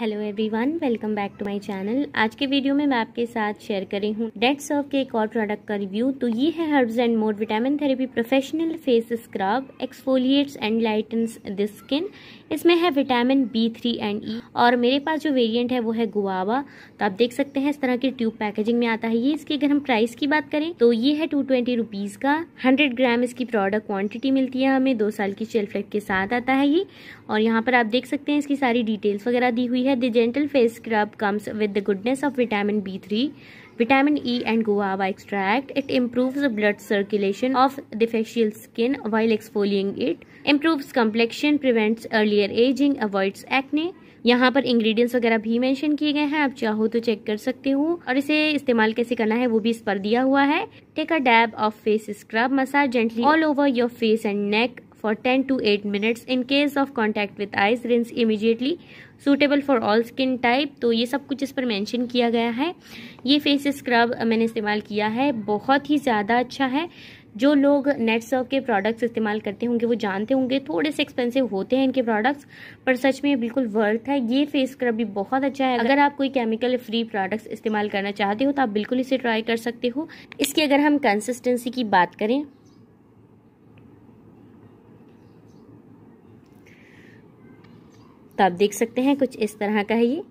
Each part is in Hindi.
hello everyone welcome back to my channel आज के वीडियो में मैं आपके साथ शेयर कर रही हूँ डेट सर्व के एक और प्रोडक्ट का रिव्यू तो ये है herbs and more vitamin therapy professional face scrub exfoliates and lightens the skin इसमें है vitamin B three and E और मेरे पास जो वेरिएंट है वो है गुआवा तो आप देख सकते हैं इस तरह के ट्यूब पैकेजिंग में आता है ये इसकी अगर हम प्राइस की बात करें तो ये है टू ट्वेंटी रुपीज़ का हंड्रेड ग्राम इसकी प्रोडक्ट क्वांटिटी मिलती है हमें दो साल की शेल्फ लाइफ के साथ आता है ये और यहाँ पर आप देख सकते हैं इसकी सारी डिटेल्स वगैरह दी हुई है the gentle face scrub comes with the goodness of vitamin B three vitamin E and guava extract it improve blood circulation of the facial skin while exfoliating it improves complexion prevent earlier ageing avoids acne यहाँ पर इंग्रेडिएंट्स वगैरह भी मेंशन किए गए हैं आप चाहो तो चेक कर सकते हो और इसे इस्तेमाल कैसे करना है वो भी इस पर दिया हुआ है take a dab of face scrub massage gently all over your face and neck for 10 to 8 minutes in case of contact with eyes rinse immediately suitable for all skin type तो ये सब कुछ इस पर mention किया गया है ये face scrub मैंने इस्तेमाल किया है बहुत ही ज़्यादा अच्छा है जो लोग नेट सर्व के प्रोडक्ट्स इस्तेमाल करते होंगे वो जानते होंगे थोड़े से एक्सपेंसिव होते हैं इनके प्रोडक्ट्स पर सच में बिल्कुल वर्थ है ये फेस स्क्रब भी बहुत अच्छा है अगर आप कोई केमिकल फ्री प्रोडक्ट्स इस्तेमाल करना चाहते हो तो आप बिल्कुल इसे ट्राई कर सकते हो इसकी अगर हम कंसिस्टेंसी की बात करें तो आप देख सकते हैं कुछ इस तरह का है ये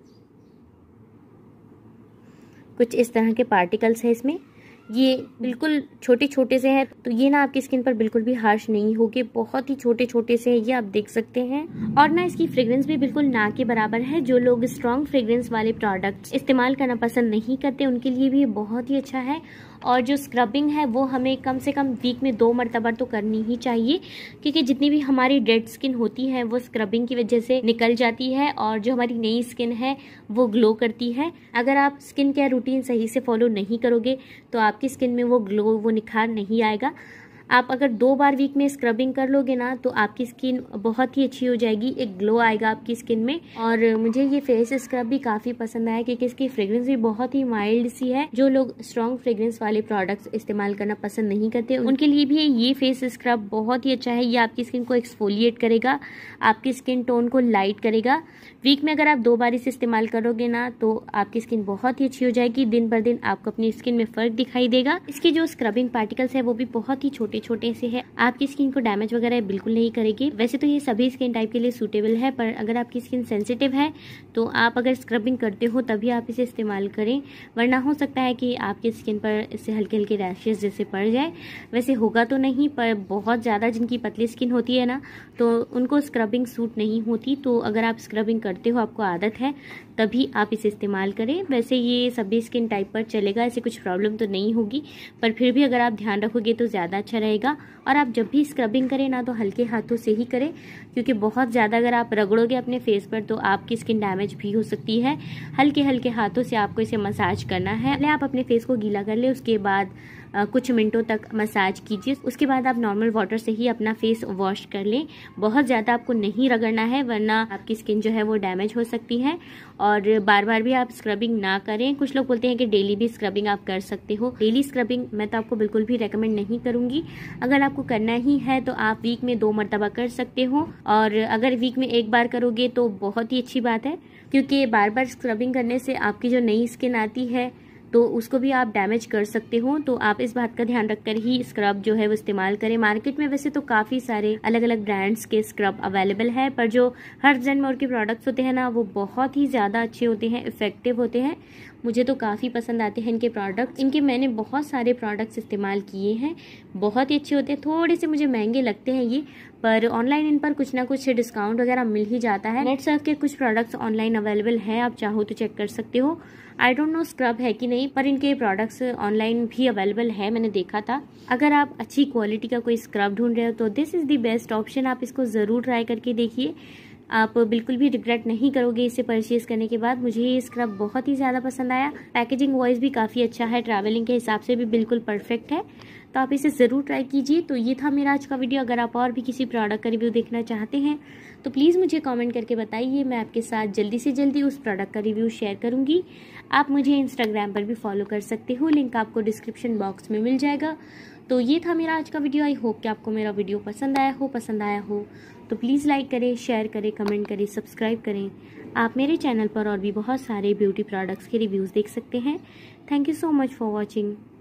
कुछ इस तरह के पार्टिकल्स हैं इसमें ये बिल्कुल छोटे छोटे से हैं तो ये ना आपकी स्किन पर बिल्कुल भी हार्श नहीं होगी बहुत ही छोटे छोटे से हैं ये आप देख सकते हैं और ना इसकी फ्रेग्रेंस भी बिल्कुल ना के बराबर है जो लोग स्ट्रॉन्ग फ्रेग्रेंस वाले प्रोडक्ट्स इस्तेमाल करना पसंद नहीं करते उनके लिए भी ये बहुत ही अच्छा है और जो स्क्रबिंग है वो हमें कम से कम वीक में दो मरतबा तो करनी ही चाहिए क्योंकि जितनी भी हमारी डेड स्किन होती है वो स्क्रबिंग की वजह से निकल जाती है और जो हमारी नई स्किन है वो ग्लो करती है अगर आप स्किन केयर रूटीन सही से फॉलो नहीं करोगे तो आपकी स्किन में वो ग्लो वो निखार नहीं आएगा आप अगर दो बार वीक में स्क्रबिंग कर लोगे ना तो आपकी स्किन बहुत ही अच्छी हो जाएगी एक ग्लो आएगा आपकी स्किन में और मुझे ये फेस स्क्रब भी काफ़ी पसंद आया क्योंकि इसकी फ्रेग्रेंस भी बहुत ही माइल्ड सी है जो लोग स्ट्रॉन्ग फ्रेग्रेंस वाले प्रोडक्ट्स इस्तेमाल करना पसंद नहीं करते उनके लिए भी ये फेस स्क्रब बहुत ही अच्छा है ये आपकी स्किन को एक्सफोलिएट करेगा आपकी स्किन टोन को लाइट करेगा वीक में अगर आप दो बार इसे इस्तेमाल करोगे ना तो आपकी स्किन बहुत ही अच्छी हो जाएगी दिन पर दिन आपको अपनी स्किन में फर्क दिखाई देगा इसकी जो स्क्रबिंग पार्टिकल्स है वो भी बहुत ही छोटे छोटे छोटे से है आपकी स्किन को डैमेज वगैरह बिल्कुल नहीं करेगी वैसे तो ये सभी स्किन टाइप के लिए सूटेबल है पर अगर आपकी स्किन सेंसिटिव है तो आप अगर स्क्रबिंग करते हो तभी आप इसे इस्तेमाल करें वरना हो सकता है कि आपकी स्किन पर इससे हल्के हल्के रैशेज जैसे पड़ जाए वैसे होगा तो नहीं पर बहुत ज़्यादा जिनकी पतली स्किन होती है ना तो उनको स्क्रबिंग सूट नहीं होती तो अगर आप स्क्रबिंग करते हो आपको आदत है तभी आप इसे इस्तेमाल करें वैसे ये सभी स्किन टाइप पर चलेगा ऐसे कुछ प्रॉब्लम तो नहीं होगी पर फिर भी अगर आप ध्यान रखोगे तो ज़्यादा अच्छा रहेगा और आप जब भी स्क्रबिंग करें ना तो हल्के हाथों से ही करें क्योंकि बहुत ज़्यादा अगर आप रगड़ोगे अपने फेस पर तो आपकी स्किन डैमेज भी हो सकती है हल्के हल्के हाथों से आपको इसे मसाज करना है पहले आप अपने फेस को गीला कर ले उसके बाद कुछ मिनटों तक मसाज कीजिए उसके बाद आप नॉर्मल वाटर से ही अपना फेस वॉश कर लें बहुत ज़्यादा आपको नहीं रगड़ना है वरना आपकी स्किन जो है वो डैमेज हो सकती है और बार बार भी आप स्क्रबिंग ना करें कुछ लोग बोलते हैं कि डेली भी स्क्रबिंग आप कर सकते हो डेली स्क्रबिंग मैं तो आपको बिल्कुल भी रेकमेंड नहीं करूँगी अगर आपको करना ही है तो आप वीक में दो मरतबा कर सकते हो और अगर वीक में एक बार करोगे तो बहुत ही अच्छी बात है क्योंकि बार बार स्क्रबिंग करने से आपकी जो नई स्किन आती है तो उसको भी आप डैमेज कर सकते हो तो आप इस बात का ध्यान रखकर ही स्क्रब जो है वो इस्तेमाल करें मार्केट में वैसे तो काफ़ी सारे अलग अलग ब्रांड्स के स्क्रब अवेलेबल है पर जो हर्ब्स एंड मोर के प्रोडक्ट्स होते हैं ना वो बहुत ही ज़्यादा अच्छे होते हैं इफेक्टिव होते हैं मुझे तो काफ़ी पसंद आते हैं इनके प्रोडक्ट्स इनके मैंने बहुत सारे प्रोडक्ट्स इस्तेमाल किए हैं बहुत ही अच्छे होते हैं थोड़े से मुझे महंगे लगते हैं ये पर ऑनलाइन इन पर कुछ ना कुछ डिस्काउंट वगैरह मिल ही जाता है नेट सर्फ के कुछ प्रोडक्ट्स ऑनलाइन अवेलेबल हैं आप चाहो तो चेक कर सकते हो आई डोंट नो स्क्रब है कि नहीं पर इनके प्रोडक्ट्स ऑनलाइन भी अवेलेबल है मैंने देखा था अगर आप अच्छी क्वालिटी का कोई स्क्रब ढूंढ रहे हो तो this is the best option आप इसको ज़रूर ट्राई करके देखिए आप बिल्कुल भी रिग्रेट नहीं करोगे इसे परचेज़ करने के बाद मुझे ये स्क्रब बहुत ही ज़्यादा पसंद आया पैकेजिंग वाइज भी काफ़ी अच्छा है ट्रैवलिंग के हिसाब से भी बिल्कुल परफेक्ट है तो आप इसे ज़रूर ट्राई कीजिए तो ये था मेरा आज का वीडियो अगर आप और भी किसी प्रोडक्ट का रिव्यू देखना चाहते हैं तो प्लीज़ मुझे कमेंट करके बताइए मैं आपके साथ जल्दी से जल्दी उस प्रोडक्ट का रिव्यू शेयर करूँगी आप मुझे इंस्टाग्राम पर भी फॉलो कर सकते हो लिंक आपको डिस्क्रिप्शन बॉक्स में मिल जाएगा तो ये था मेरा आज का वीडियो आई होप कि आपको मेरा वीडियो पसंद आया हो पसंद आया हो तो प्लीज़ लाइक करें शेयर करें कमेंट करें सब्सक्राइब करें आप मेरे चैनल पर और भी बहुत सारे ब्यूटी प्रोडक्ट्स के रिव्यूज़ देख सकते हैं thank you so much for watching